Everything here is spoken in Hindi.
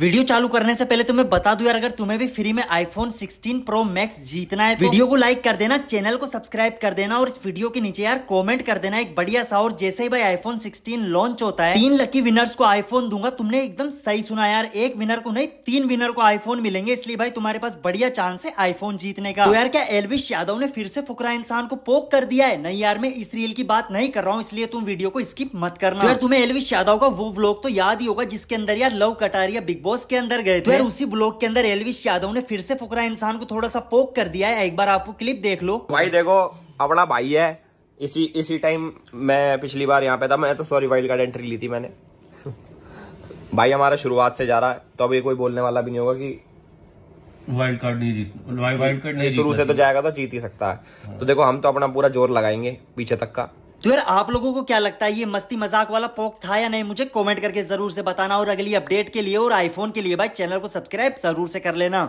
वीडियो चालू करने से पहले तुम्हें बता दू यार अगर तुम्हें भी फ्री में आईफोन 16 प्रो मैक्स जीतना है तो वीडियो को लाइक कर देना चैनल को सब्सक्राइब कर देना और इस वीडियो के नीचे यार कमेंट कर देना एक बढ़िया सा और जैसे ही भाई आईफोन 16 लॉन्च होता है तीन लकी विनर्स को आईफोन दूंगा तुमने एकदम सही सुना यार एक विनर को नहीं तीन विनर को आईफोन मिलेंगे इसलिए भाई तुम्हारे पास बढ़िया चांस है आईफोन जीतने का तो यार क्या एलविश यादव ने फिर से फुकरा इंसान को पोक कर दिया है नहीं यार मैं इस रील की बात नहीं कर रहा हूँ इसलिए तुम वीडियो को स्किप मत करना तो यार तुम्हें एलविश यादव का वो ब्लॉग तो याद ही होगा जिसके अंदर यार लव कटारिया बिग बॉस बॉस के अंदर गए थे उसी ब्लॉक के अंदर एलविश यादव ने फिर से फुकरा इंसान को थोड़ा सा पोक कर दिया है एक बार आपको क्लिप देख लो भाई देखो अपना भाई है इसी इसी टाइम मैं पिछली बार यहाँ पे था मैं तो सॉरी वाइल्ड कार्ड एंट्री ली थी मैंने भाई हमारा शुरुआत से जा रहा है तो अभी कोई बोलने वाला भी नहीं होगा कि वाइल्ड कार्ड नहीं जीत वाइल्ड कार्ड नहीं शुरू से तो जाएगा तो जीत ही सकता है तो देखो हम तो अपना पूरा जोर लगाएंगे पीछे तक का तो यार आप लोगों को क्या लगता है ये मस्ती मजाक वाला पोक था या नहीं मुझे कमेंट करके जरूर से बताना और अगली अपडेट के लिए और आईफोन के लिए भाई चैनल को सब्सक्राइब जरूर से कर लेना